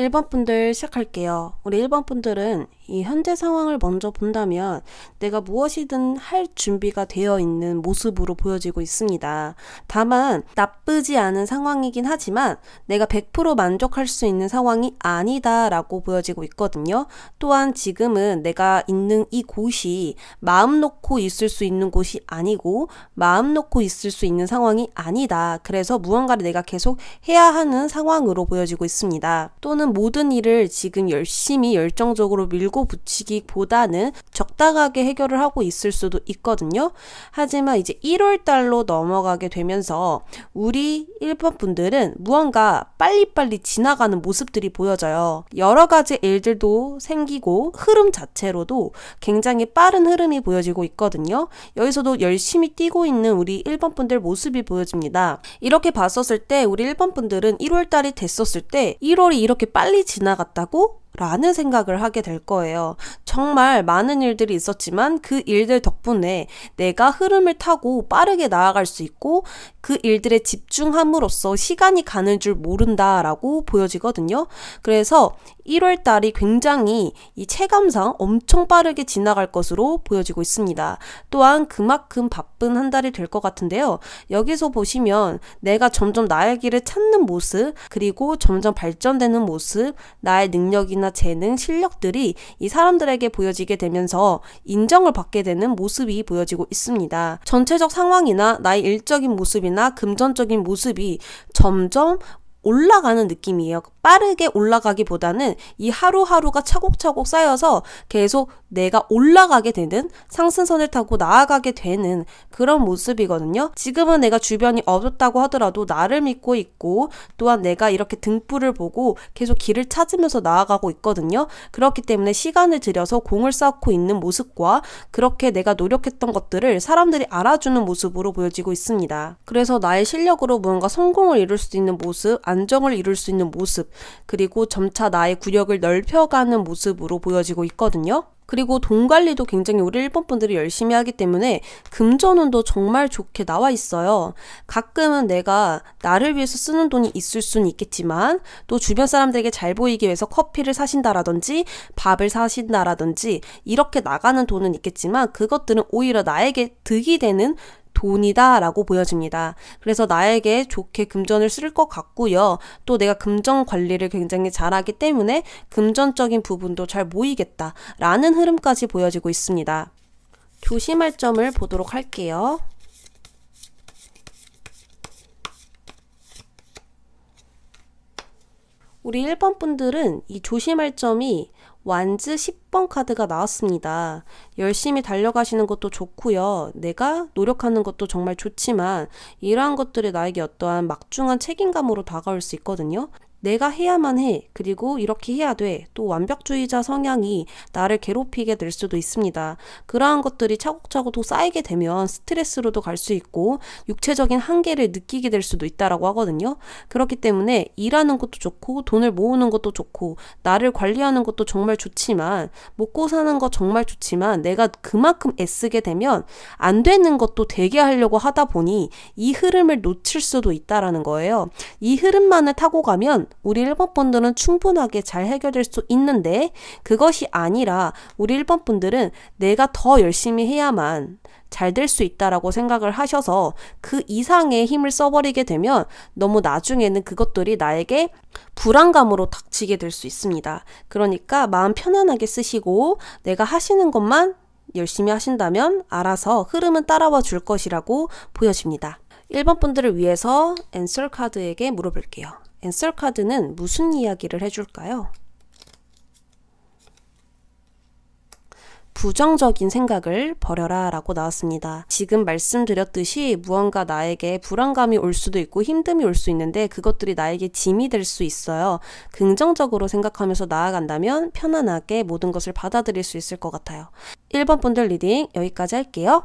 1번 분들 시작할게요. 우리 1번 분들은 이 현재 상황을 먼저 본다면 내가 무엇이든 할 준비가 되어 있는 모습으로 보여지고 있습니다. 다만 나쁘지 않은 상황이긴 하지만 내가 100% 만족할 수 있는 상황이 아니다라고 보여지고 있거든요. 또한 지금은 내가 있는 이 곳이 마음 놓고 있을 수 있는 곳이 아니고 마음 놓고 있을 수 있는 상황이 아니다. 그래서 무언가를 내가 계속 해야 하는 상황으로 보여지고 있습니다. 또는 모든 일을 지금 열심히 열정적으로 밀고 달고 붙이기보다는 적당하게 해결을 하고 있을 수도 있거든요. 하지만 이제 1월 달로 넘어가게 되면서 우리 일반 분들은 무언가 빨리빨리 지나가는 모습들이 보여져요. 여러 가지 일들도 생기고 흐름 자체로도 굉장히 빠른 흐름이 보여지고 있거든요. 여기서도 열심히 뛰고 있는 우리 1번 분들 모습이 보여집니다. 이렇게 봤었을 때 우리 1번 분들은 1월 달이 됐었을 때 1월이 이렇게 빨리 지나갔다고 라는 생각을 하게 될 거예요. 정말 많은 일들이 있었지만 그 일들 덕분에 내가 흐름을 타고 빠르게 나아갈 수 있고 그 일들에 집중함으로써 시간이 가는 줄 모른다라고 보여지거든요. 그래서 1월 달이 굉장히 이 체감상 엄청 빠르게 지나갈 것으로 보여지고 있습니다. 또한 그만큼 바쁜 한 달이 될 것 같은데요. 여기서 보시면 내가 점점 나의 길을 찾는 모습, 그리고 점점 발전되는 모습, 나의 능력이나 재능, 실력들이 이 사람들에게 보여지게 되면서 인정을 받게 되는 모습이 보여지고 있습니다. 전체적 상황이나 나의 일적인 모습이나 금전적인 모습이 점점 올라가는 느낌이에요. 빠르게 올라가기보다는 이 하루하루가 차곡차곡 쌓여서 계속 내가 올라가게 되는 상승선을 타고 나아가게 되는 그런 모습이거든요. 지금은 내가 주변이 어둡다고 하더라도 나를 믿고 있고 또한 내가 이렇게 등불을 보고 계속 길을 찾으면서 나아가고 있거든요. 그렇기 때문에 시간을 들여서 공을 쌓고 있는 모습과 그렇게 내가 노력했던 것들을 사람들이 알아주는 모습으로 보여지고 있습니다. 그래서 나의 실력으로 무언가 성공을 이룰 수 있는 모습 안정을 이룰 수 있는 모습, 그리고 점차 나의 구역을 넓혀가는 모습으로 보여지고 있거든요. 그리고 돈 관리도 굉장히 우리 일본 분들이 열심히 하기 때문에 금전운도 정말 좋게 나와 있어요. 가끔은 내가 나를 위해서 쓰는 돈이 있을 수는 있겠지만 또 주변 사람들에게 잘 보이기 위해서 커피를 사신다라든지 밥을 사신다라든지 이렇게 나가는 돈은 있겠지만 그것들은 오히려 나에게 득이 되는 돈이다라고 보여집니다. 그래서 나에게 좋게 금전을 쓸 것 같고요. 또 내가 금전 관리를 굉장히 잘하기 때문에 금전적인 부분도 잘 모이겠다라는 흐름까지 보여지고 있습니다. 조심할 점을 보도록 할게요. 우리 1번 분들은 이 조심할 점이 완즈 10번 카드가 나왔습니다. 열심히 달려가시는 것도 좋고요. 내가 노력하는 것도 정말 좋지만 이러한 것들이 나에게 어떠한 막중한 책임감으로 다가올 수 있거든요. 내가 해야만 해. 그리고 이렇게 해야 돼. 또 완벽주의자 성향이 나를 괴롭히게 될 수도 있습니다. 그러한 것들이 차곡차곡 또 쌓이게 되면 스트레스로도 갈 수 있고 육체적인 한계를 느끼게 될 수도 있다라고 하거든요. 그렇기 때문에 일하는 것도 좋고 돈을 모으는 것도 좋고 나를 관리하는 것도 정말 좋지만 먹고 사는 거 정말 좋지만 내가 그만큼 애쓰게 되면 안 되는 것도 되게 하려고 하다 보니 이 흐름을 놓칠 수도 있다라는 거예요. 이 흐름만을 타고 가면 우리 일 번 분들은 충분하게 잘 해결될 수 있는데 그것이 아니라 우리 일 번 분들은 내가 더 열심히 해야만 잘 될 수 있다라고 생각을 하셔서 그 이상의 힘을 써버리게 되면 너무 나중에는 그것들이 나에게 불안감으로 닥치게 될 수 있습니다. 그러니까 마음 편안하게 쓰시고 내가 하시는 것만 열심히 하신다면 알아서 흐름은 따라와 줄 것이라고 보여집니다. 1번 분들을 위해서 엔솔 카드에게 물어볼게요. 앤설 카드는 무슨 이야기를 해줄까요? 부정적인 생각을 버려라 라고 나왔습니다. 지금 말씀드렸듯이 무언가 나에게 불안감이 올 수도 있고 힘듦이 올 수 있는데 그것들이 나에게 짐이 될 수 있어요. 긍정적으로 생각하면서 나아간다면 편안하게 모든 것을 받아들일 수 있을 것 같아요. 1번 분들 리딩 여기까지 할게요.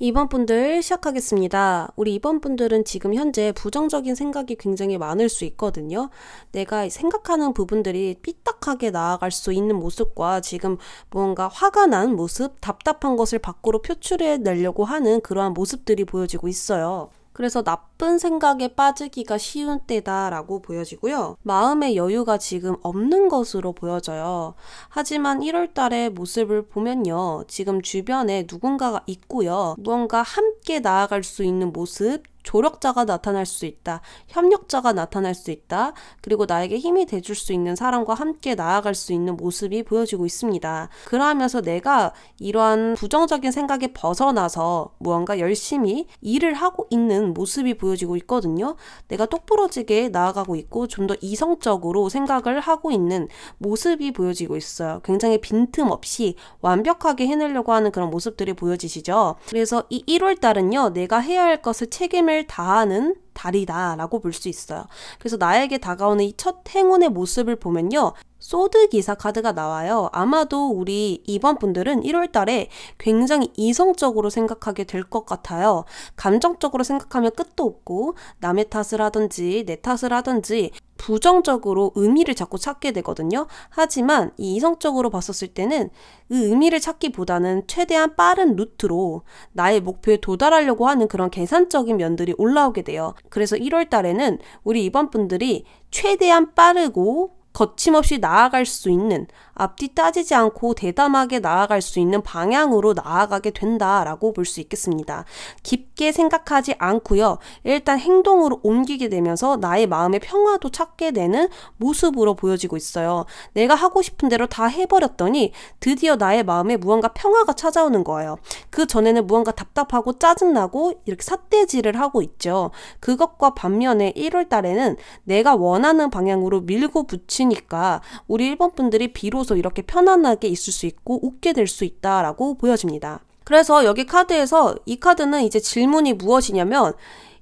2번 분들 시작하겠습니다. 우리 2번 분들은 지금 현재 부정적인 생각이 굉장히 많을 수 있거든요. 내가 생각하는 부분들이 삐딱하게 나아갈 수 있는 모습과 지금 뭔가 화가 난 모습, 답답한 것을 밖으로 표출해 내려고 하는 그러한 모습들이 보여지고 있어요. 그래서 나쁜 나쁜 생각에 빠지기가 쉬운 때다라고 보여지고요. 마음의 여유가 지금 없는 것으로 보여져요. 하지만 1월 달의 모습을 보면요. 지금 주변에 누군가가 있고요. 무언가 함께 나아갈 수 있는 모습, 조력자가 나타날 수 있다. 협력자가 나타날 수 있다. 그리고 나에게 힘이 돼줄 수 있는 사람과 함께 나아갈 수 있는 모습이 보여지고 있습니다. 그러면서 내가 이러한 부정적인 생각에 벗어나서 무언가 열심히 일을 하고 있는 모습이 보여지고 보여지고 있거든요. 내가 똑부러지게 나아가고 있고 좀 더 이성적으로 생각을 하고 있는 모습이 보여지고 있어요. 굉장히 빈틈없이 완벽하게 해내려고 하는 그런 모습들이 보여지시죠. 그래서 이 1월 달은요, 내가 해야 할 것을 책임을 다하는 달이다라고 볼 수 있어요. 그래서 나에게 다가오는 이 첫 행운의 모습을 보면요. 소드 기사 카드가 나와요. 아마도 우리 이번 분들은 1월 달에 굉장히 이성적으로 생각하게 될 것 같아요. 감정적으로 생각하면 끝도 없고 남의 탓을 하든지 내 탓을 하든지 부정적으로 의미를 자꾸 찾게 되거든요. 하지만 이 이성적으로 봤었을 때는 그 의미를 찾기보다는 최대한 빠른 루트로 나의 목표에 도달하려고 하는 그런 계산적인 면들이 올라오게 돼요. 그래서 1월 달에는 우리 이번 분들이 최대한 빠르고 거침없이 나아갈 수 있는 앞뒤 따지지 않고 대담하게 나아갈 수 있는 방향으로 나아가게 된다라고 볼 수 있겠습니다. 깊게 생각하지 않고요. 일단 행동으로 옮기게 되면서 나의 마음의 평화도 찾게 되는 모습으로 보여지고 있어요. 내가 하고 싶은 대로 다 해버렸더니 드디어 나의 마음에 무언가 평화가 찾아오는 거예요. 그 전에는 무언가 답답하고 짜증나고 이렇게 삿대질을 하고 있죠. 그것과 반면에 1월 달에는 내가 원하는 방향으로 밀고 붙이니까 우리 일본 분들이 비로소 비로소 이렇게 편안하게 있을 수 있고 웃게 될 수 있다라고 보여집니다. 그래서 여기 카드에서 이 카드는 이제 질문이 무엇이냐면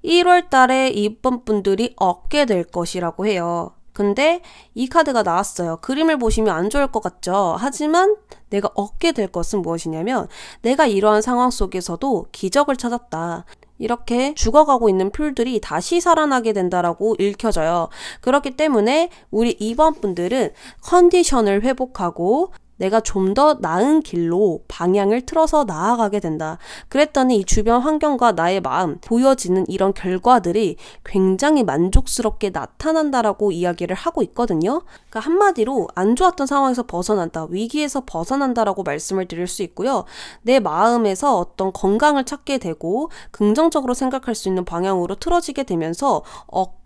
1월 달에 이번 분들이 얻게 될 것이라고 해요. 근데 이 카드가 나왔어요. 그림을 보시면 안 좋을 것 같죠? 하지만 내가 얻게 될 것은 무엇이냐면 내가 이러한 상황 속에서도 기적을 찾았다. 이렇게 죽어가고 있는 풀들이 다시 살아나게 된다라고 읽혀져요. 그렇기 때문에 우리 2번 분들은 컨디션을 회복하고 내가 좀 더 나은 길로 방향을 틀어서 나아가게 된다. 그랬더니 이 주변 환경과 나의 마음, 보여지는 이런 결과들이 굉장히 만족스럽게 나타난다라고 이야기를 하고 있거든요. 그러니까 한마디로 안 좋았던 상황에서 벗어난다, 위기에서 벗어난다라고 말씀을 드릴 수 있고요. 내 마음에서 어떤 건강을 찾게 되고 긍정적으로 생각할 수 있는 방향으로 틀어지게 되면서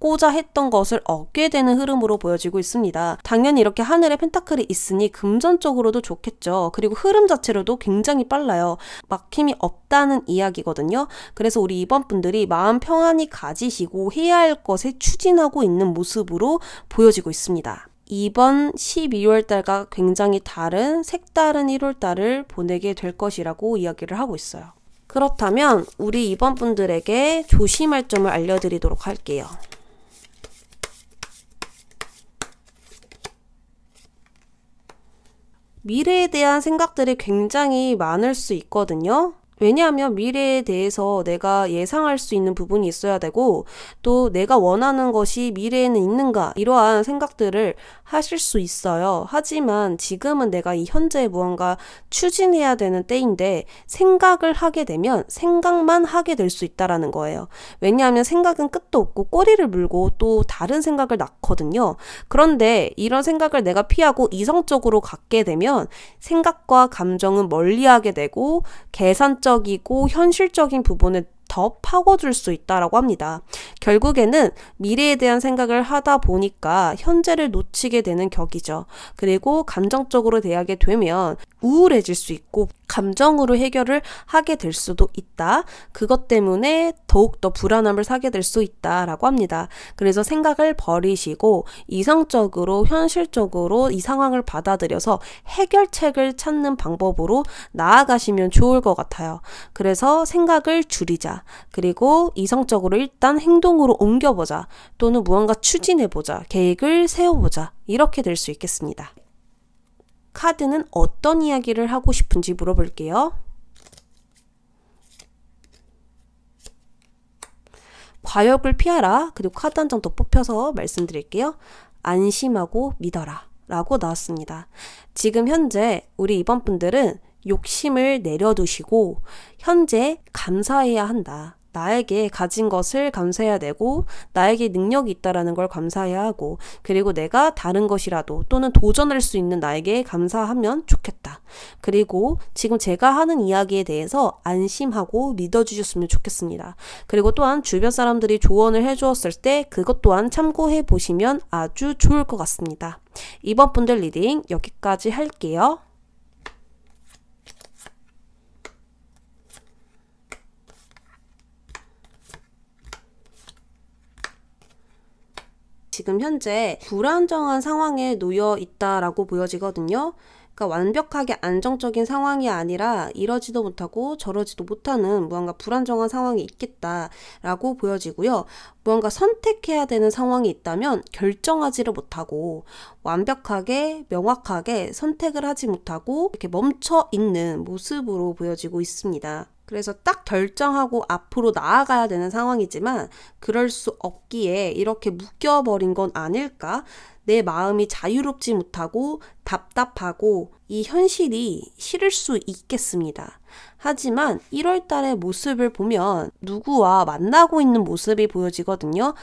얻고자 했던 것을 얻게 되는 흐름으로 보여지고 있습니다. 당연히 이렇게 하늘에 펜타클이 있으니 금전적으로도 좋겠죠. 그리고 흐름 자체로도 굉장히 빨라요. 막힘이 없다는 이야기거든요. 그래서 우리 이번 분들이 마음 평안히 가지시고 해야 할 것에 추진하고 있는 모습으로 보여지고 있습니다. 이번 12월 달과 굉장히 다른 색다른 1월 달을 보내게 될 것이라고 이야기를 하고 있어요. 그렇다면 우리 이번 분들에게 조심할 점을 알려드리도록 할게요. 미래에 대한 생각들이 굉장히 많을 수 있거든요. 왜냐하면 미래에 대해서 내가 예상할 수 있는 부분이 있어야 되고 또 내가 원하는 것이 미래에는 있는가 이러한 생각들을 하실 수 있어요. 하지만 지금은 내가 이 현재에 무언가 추진해야 되는 때인데 생각을 하게 되면 생각만 하게 될 수 있다라는 거예요. 왜냐하면 생각은 끝도 없고 꼬리를 물고 또 다른 생각을 낳거든요. 그런데 이런 생각을 내가 피하고 이성적으로 갖게 되면 생각과 감정은 멀리하게 되고 계산적 기론적이고 현실적인 부분을 더 파고들 수 있다라고 합니다. 결국에는 미래에 대한 생각을 하다 보니까 현재를 놓치게 되는 격이죠. 그리고 감정적으로 대하게 되면 우울해질 수 있고 감정으로 해결을 하게 될 수도 있다. 그것 때문에 더욱더 불안함을 사게 될 수 있다라고 합니다. 그래서 생각을 버리시고 이성적으로 현실적으로 이 상황을 받아들여서 해결책을 찾는 방법으로 나아가시면 좋을 것 같아요. 그래서 생각을 줄이자. 그리고 이성적으로 일단 행동으로 옮겨보자. 또는 무언가 추진해보자. 계획을 세워보자. 이렇게 될 수 있겠습니다. 카드는 어떤 이야기를 하고 싶은지 물어볼게요. 과욕을 피하라. 그리고 카드 한 장 더 뽑혀서 말씀드릴게요. 안심하고 믿어라. 라고 나왔습니다. 지금 현재 우리 이번 분들은 욕심을 내려두시고 현재 감사해야 한다. 나에게 가진 것을 감사해야 되고 나에게 능력이 있다라는 걸 감사해야 하고 그리고 내가 다른 것이라도 또는 도전할 수 있는 나에게 감사하면 좋겠다. 그리고 지금 제가 하는 이야기에 대해서 안심하고 믿어주셨으면 좋겠습니다. 그리고 또한 주변 사람들이 조언을 해주었을 때 그것 또한 참고해 보시면 아주 좋을 것 같습니다. 이번 분들 리딩 여기까지 할게요. 지금 현재 불안정한 상황에 놓여 있다라고 보여지거든요. 그러니까 완벽하게 안정적인 상황이 아니라 이러지도 못하고 저러지도 못하는 무언가 불안정한 상황이 있겠다라고 보여지고요. 무언가 선택해야 되는 상황이 있다면 결정하지를 못하고 완벽하게 명확하게 선택을 하지 못하고 이렇게 멈춰 있는 모습으로 보여지고 있습니다. 그래서 딱 결정하고 앞으로 나아가야 되는 상황이지만 그럴 수 없기에 이렇게 묶여버린 건 아닐까? 내 마음이 자유롭지 못하고 답답하고 이 현실이 싫을 수 있겠습니다. 하지만 1월 달의 모습을 보면 누구와 만나고 있는 모습이 보여지거든요.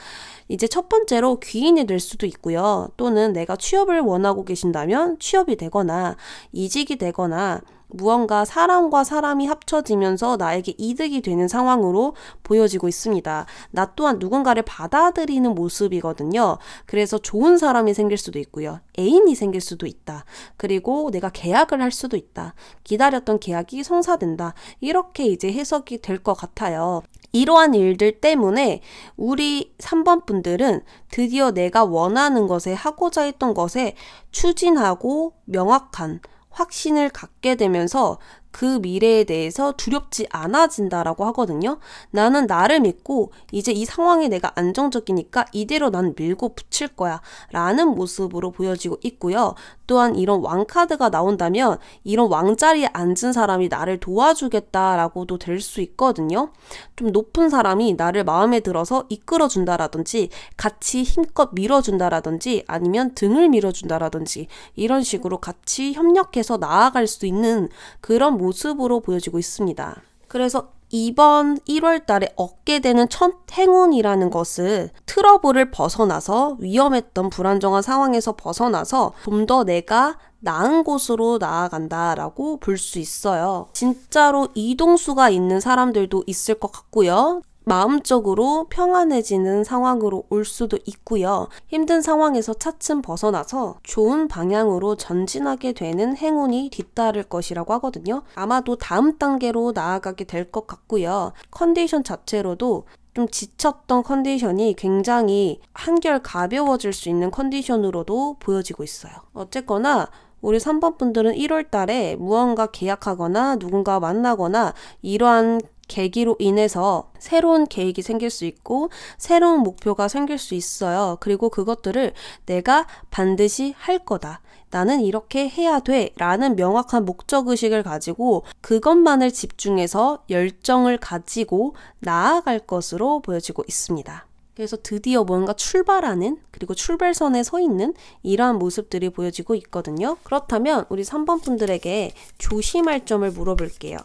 이제 첫 번째로 귀인이 될 수도 있고요. 또는 내가 취업을 원하고 계신다면 취업이 되거나 이직이 되거나 무언가 사람과 사람이 합쳐지면서 나에게 이득이 되는 상황으로 보여지고 있습니다. 나 또한 누군가를 받아들이는 모습이거든요. 그래서 좋은 사람이 생길 수도 있고요. 애인이 생길 수도 있다. 그리고 내가 계약을 할 수도 있다. 기다렸던 계약이 성사된다. 이렇게 이제 해석이 될 것 같아요. 이러한 일들 때문에 우리 3번 분들은 드디어 내가 원하는 것에 하고자 했던 것에 추진하고 명확한 확신을 갖고 갖게 되면서 그 미래에 대해서 두렵지 않아진다라고 하거든요. 나는 나를 믿고 이제 이 상황이 내가 안정적이니까 이대로 난 밀고 붙일 거야 라는 모습으로 보여지고 있고요. 또한 이런 왕카드가 나온다면 이런 왕자리에 앉은 사람이 나를 도와주겠다라고도 될 수 있거든요. 좀 높은 사람이 나를 마음에 들어서 이끌어준다라든지 같이 힘껏 밀어준다라든지 아니면 등을 밀어준다라든지 이런 식으로 같이 협력해서 나아갈 수 있는 그런 모습으로 보여지고 있습니다. 그래서 이번 1월 달에 얻게 되는 첫 행운이라는 것은 트러블을 벗어나서 위험했던 불안정한 상황에서 벗어나서 좀 더 내가 나은 곳으로 나아간다라고 볼 수 있어요. 진짜로 이동수가 있는 사람들도 있을 것 같고요. 마음적으로 평안해지는 상황으로 올 수도 있고요. 힘든 상황에서 차츰 벗어나서 좋은 방향으로 전진하게 되는 행운이 뒤따를 것이라고 하거든요. 아마도 다음 단계로 나아가게 될 것 같고요. 컨디션 자체로도 좀 지쳤던 컨디션이 굉장히 한결 가벼워질 수 있는 컨디션으로도 보여지고 있어요. 어쨌거나 우리 3번 분들은 1월 달에 무언가 계약하거나 누군가 만나거나 이러한 계기로 인해서 새로운 계획이 생길 수 있고 새로운 목표가 생길 수 있어요. 그리고 그것들을 내가 반드시 할 거다. 나는 이렇게 해야 돼. 라는 명확한 목적의식을 가지고 그것만을 집중해서 열정을 가지고 나아갈 것으로 보여지고 있습니다. 그래서 드디어 뭔가 출발하는 그리고 출발선에 서 있는 이러한 모습들이 보여지고 있거든요. 그렇다면 우리 3번 분들에게 조심할 점을 물어볼게요.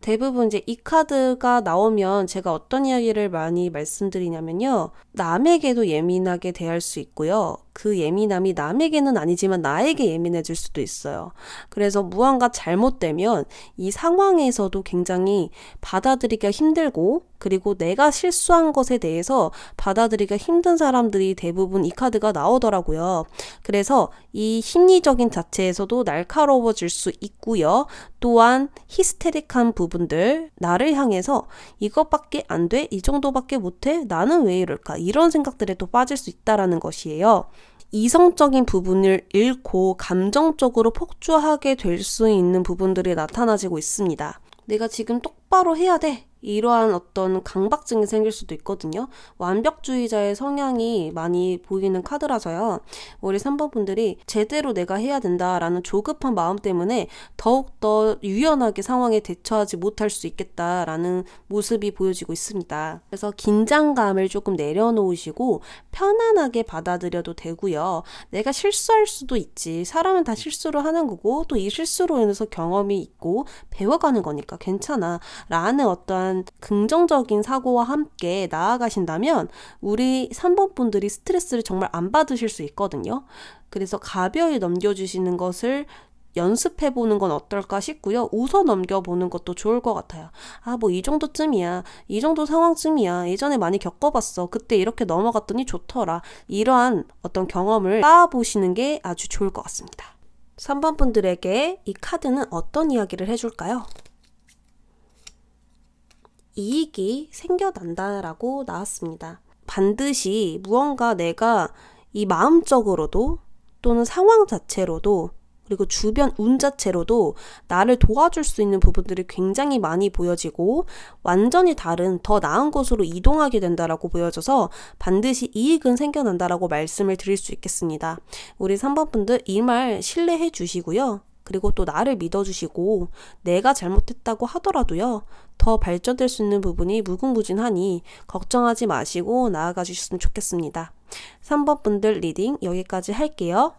대부분 이제 이 카드가 나오면 제가 어떤 이야기를 많이 말씀드리냐면요. 남에게도 예민하게 대할 수 있고요. 그 예민함이 남에게는 아니지만 나에게 예민해질 수도 있어요. 그래서 무언가 잘못되면 이 상황에서도 굉장히 받아들이기가 힘들고 그리고 내가 실수한 것에 대해서 받아들이기가 힘든 사람들이 대부분 이 카드가 나오더라고요. 그래서 이 심리적인 자체에서도 날카로워질 수 있고요. 또한 히스테릭한 부분들 나를 향해서 이것밖에 안 돼? 이 정도밖에 못해? 나는 왜 이럴까? 이런 생각들에 또 빠질 수 있다라는 것이에요. 이성적인 부분을 잃고 감정적으로 폭주하게 될 수 있는 부분들이 나타나지고 있습니다. 내가 지금 똑바로 해야 돼. 이러한 어떤 강박증이 생길 수도 있거든요. 완벽주의자의 성향이 많이 보이는 카드라서요. 우리 3번 분들이 제대로 내가 해야 된다라는 조급한 마음 때문에 더욱더 유연하게 상황에 대처하지 못할 수 있겠다라는 모습이 보여지고 있습니다. 그래서 긴장감을 조금 내려놓으시고 편안하게 받아들여도 되고요. 내가 실수할 수도 있지. 사람은 다 실수를 하는 거고 또 이 실수로 인해서 경험이 있고 배워가는 거니까 괜찮아. 라는 어떠한 대한 긍정적인 사고와 함께 나아가신다면 우리 3번 분들이 스트레스를 정말 안 받으실 수 있거든요. 그래서 가벼이 넘겨주시는 것을 연습해 보는 건 어떨까 싶고요. 웃어 넘겨 보는 것도 좋을 것 같아요. 아, 뭐 이 정도쯤이야. 이 정도 상황쯤이야. 예전에 많이 겪어봤어. 그때 이렇게 넘어갔더니 좋더라. 이러한 어떤 경험을 쌓아보시는 게 아주 좋을 것 같습니다. 3번 분들에게 이 카드는 어떤 이야기를 해줄까요? 이익이 생겨난다라고 나왔습니다. 반드시 무언가 내가 이 마음적으로도 또는 상황 자체로도 그리고 주변 운 자체로도 나를 도와줄 수 있는 부분들이 굉장히 많이 보여지고 완전히 다른 더 나은 곳으로 이동하게 된다라고 보여져서 반드시 이익은 생겨난다라고 말씀을 드릴 수 있겠습니다. 우리 3번 분들 이 말 신뢰해 주시고요. 그리고 또 나를 믿어주시고 내가 잘못했다고 하더라도요. 더 발전될 수 있는 부분이 무궁무진하니 걱정하지 마시고 나아가 주셨으면 좋겠습니다. 3번 분들 리딩 여기까지 할게요.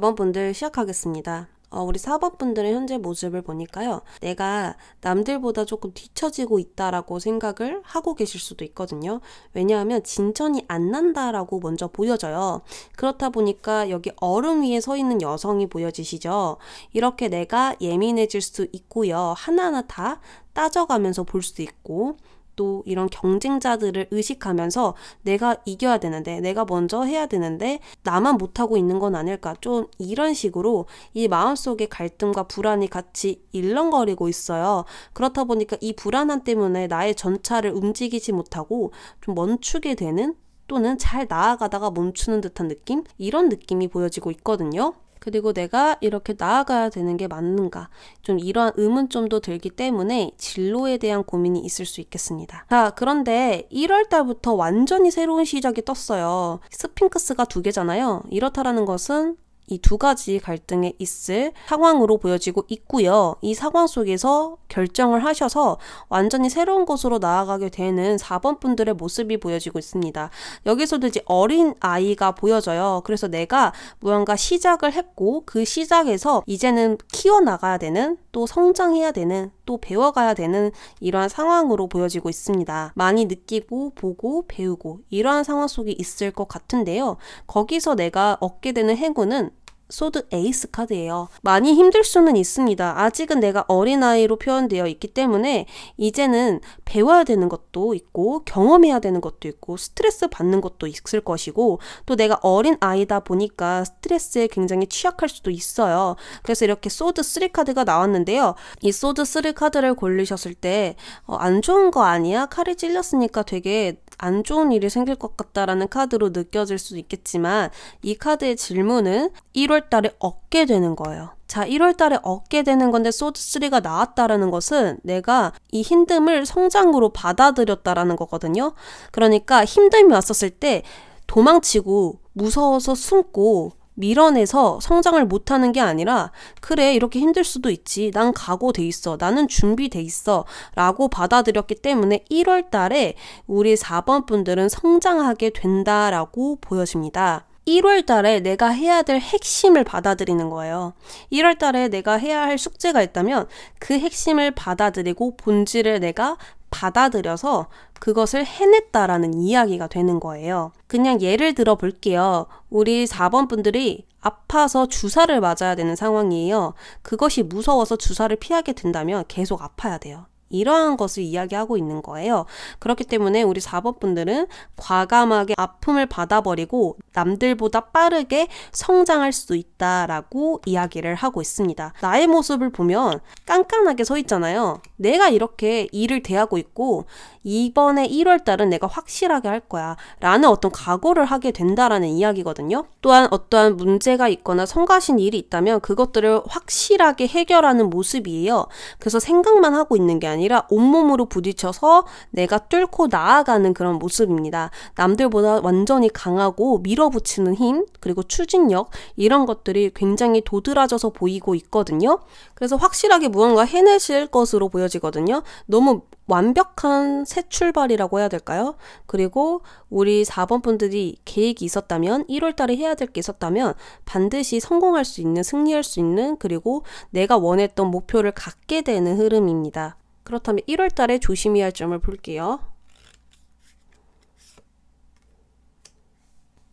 (4번) 분들 시작하겠습니다. 어, 우리 사업분들의 현재 모습을 보니까요. 내가 남들보다 조금 뒤처지고 있다라고 생각을 하고 계실 수도 있거든요. 왜냐하면 진천이안 난다라고 먼저 보여져요. 그렇다 보니까 여기 얼음 위에 서 있는 여성이 보여지시죠. 이렇게 내가 예민해질 수 있고요. 하나하나 다 따져가면서 볼수도 있고 또 이런 경쟁자들을 의식하면서 내가 이겨야 되는데, 내가 먼저 해야 되는데, 나만 못하고 있는 건 아닐까. 좀 이런 식으로 이 마음속의 갈등과 불안이 같이 일렁거리고 있어요. 그렇다 보니까 이 불안함 때문에 나의 전차를 움직이지 못하고 좀 멈추게 되는 또는 잘 나아가다가 멈추는 듯한 느낌? 이런 느낌이 보여지고 있거든요. 그리고 내가 이렇게 나아가야 되는 게 맞는가? 좀 이러한 의문점도 들기 때문에 진로에 대한 고민이 있을 수 있겠습니다. 자, 그런데 1월달부터 완전히 새로운 시작이 떴어요. 스핑크스가 두 개잖아요. 이렇다라는 것은 이두 가지 갈등에 있을 상황으로 보여지고 있고요. 이 상황 속에서 결정을 하셔서 완전히 새로운 곳으로 나아가게 되는 4번 분들의 모습이 보여지고 있습니다. 여기서도 이제 어린 아이가 보여져요. 그래서 내가 무언가 시작을 했고 그 시작에서 이제는 키워나가야 되는 또 성장해야 되는 또 배워가야 되는 이러한 상황으로 보여지고 있습니다. 많이 느끼고 보고 배우고 이러한 상황 속에 있을 것 같은데요. 거기서 내가 얻게 되는 행운은 소드 에이스 카드예요. 많이 힘들 수는 있습니다. 아직은 내가 어린아이로 표현되어 있기 때문에 이제는 배워야 되는 것도 있고 경험해야 되는 것도 있고 스트레스 받는 것도 있을 것이고 또 내가 어린아이다 보니까 스트레스에 굉장히 취약할 수도 있어요. 그래서 이렇게 소드 3 카드가 나왔는데요. 이 소드 3 카드를 골리셨을 때안 어, 좋은 거 아니야? 칼이 찔렸으니까 되게 안 좋은 일이 생길 것 같다라는 카드로 느껴질 수도 있겠지만 이 카드의 질문은 1월 1월 달에 얻게 되는 거예요. 자, 1월 달에 얻게 되는 건데 소드3가 나왔다라는 것은 내가 이 힘듦을 성장으로 받아들였다라는 거거든요. 그러니까 힘듦이 왔었을 때 도망치고 무서워서 숨고 밀어내서 성장을 못하는 게 아니라 그래 이렇게 힘들 수도 있지 난 각오돼 있어 나는 준비돼 있어 라고 받아들였기 때문에 1월 달에 우리 4번 분들은 성장하게 된다라고 보여집니다. 1월 달에 내가 해야 될 핵심을 받아들이는 거예요. 1월 달에 내가 해야 할 숙제가 있다면 그 핵심을 받아들이고 본질을 내가 받아들여서 그것을 해냈다라는 이야기가 되는 거예요. 그냥 예를 들어 볼게요. 우리 4번 분들이 아파서 주사를 맞아야 되는 상황이에요. 그것이 무서워서 주사를 피하게 된다면 계속 아파야 돼요. 이러한 것을 이야기하고 있는 거예요. 그렇기 때문에 우리 4번분들은 과감하게 아픔을 받아버리고 남들보다 빠르게 성장할 수 있다라고 이야기를 하고 있습니다. 나의 모습을 보면 깐깐하게 서 있잖아요. 내가 이렇게 일을 대하고 있고 이번에 1월 달은 내가 확실하게 할 거야 라는 어떤 각오를 하게 된다라는 이야기거든요. 또한 어떠한 문제가 있거나 성가신 일이 있다면 그것들을 확실하게 해결하는 모습이에요. 그래서 생각만 하고 있는 게 아니라 아니라 온몸으로 부딪혀서 내가 뚫고 나아가는 그런 모습입니다. 남들보다 완전히 강하고 밀어붙이는 힘, 그리고 추진력, 이런 것들이 굉장히 도드라져서 보이고 있거든요. 그래서 확실하게 무언가 해내실 것으로 보여지거든요. 너무 완벽한 새 출발이라고 해야 될까요? 그리고 우리 4번 분들이 계획이 있었다면, 1월 달에 해야 될 게 있었다면, 반드시 성공할 수 있는, 승리할 수 있는, 그리고 내가 원했던 목표를 갖게 되는 흐름입니다. 그렇다면 1월 달에 조심해야 할 점을 볼게요.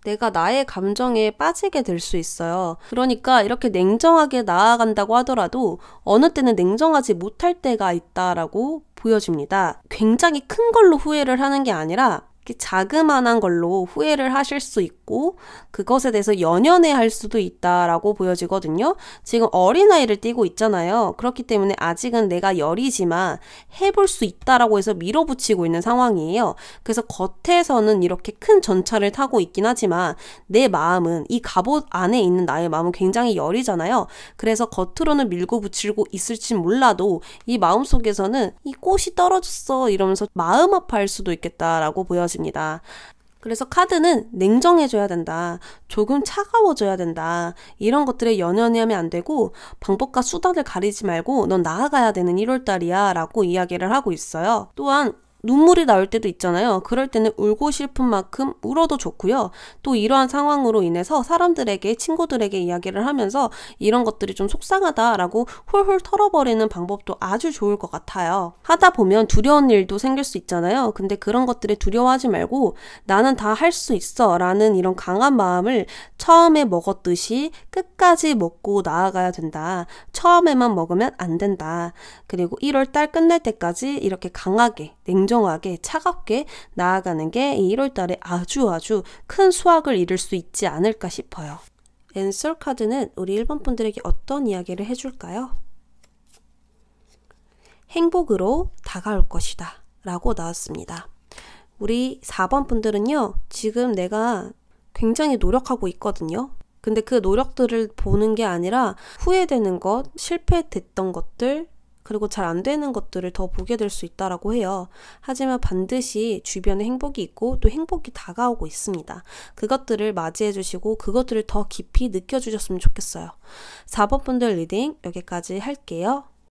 내가 나의 감정에 빠지게 될 수 있어요. 그러니까 이렇게 냉정하게 나아간다고 하더라도 어느 때는 냉정하지 못할 때가 있다라고 보여집니다. 굉장히 큰 걸로 후회를 하는 게 아니라 자그만한 걸로 후회를 하실 수 있고 그것에 대해서 연연해 할 수도 있다라고 보여지거든요. 지금 어린아이를 띄고 있잖아요. 그렇기 때문에 아직은 내가 열이지만 해볼 수 있다라고 해서 밀어붙이고 있는 상황이에요. 그래서 겉에서는 이렇게 큰 전차를 타고 있긴 하지만 내 마음은 이 갑옷 안에 있는 나의 마음은 굉장히 열이잖아요. 그래서 겉으로는 밀고 붙이고 있을진 몰라도 이 마음속에서는 이 꽃이 떨어졌어 이러면서 마음 아파할 수도 있겠다라고 보여지 것입니다. 그래서 카드는 냉정해져야 된다. 조금 차가워져야 된다. 이런 것들에 연연히 하면 안 되고 방법과 수단을 가리지 말고 넌 나아가야 되는 1월달이야 라고 이야기를 하고 있어요. 또한 눈물이 나올 때도 있잖아요. 그럴 때는 울고 싶은 만큼 울어도 좋고요. 또 이러한 상황으로 인해서 사람들에게, 친구들에게 이야기를 하면서 이런 것들이 좀 속상하다라고 훌훌 털어버리는 방법도 아주 좋을 것 같아요. 하다 보면 두려운 일도 생길 수 있잖아요. 근데 그런 것들에 두려워하지 말고 나는 다 할 수 있어 라는 이런 강한 마음을 처음에 먹었듯이 끝까지 먹고 나아가야 된다. 처음에만 먹으면 안 된다. 그리고 1월 달 끝날 때까지 이렇게 강하게 냉정 다정하게 차갑게 나아가는 게 1월 달에 아주 아주 큰 수확을 이룰 수 있지 않을까 싶어요. 앤썰 카드는 우리 1번 분들에게 어떤 이야기를 해줄까요? 행복으로 다가올 것이다 라고 나왔습니다. 우리 4번 분들은요, 지금 내가 굉장히 노력하고 있거든요. 근데 그 노력들을 보는 게 아니라 후회되는 것, 실패됐던 것들, 그리고 잘 안 되는 것들을 더 보게 될 수 있다라고 해요. 하지만 반드시 주변에 행복이 있고 또 행복이 다가오고 있습니다. 그것들을 맞이해 주시고 그것들을 더 깊이 느껴 주셨으면 좋겠어요. 4번 분들 리딩 여기까지 할게요.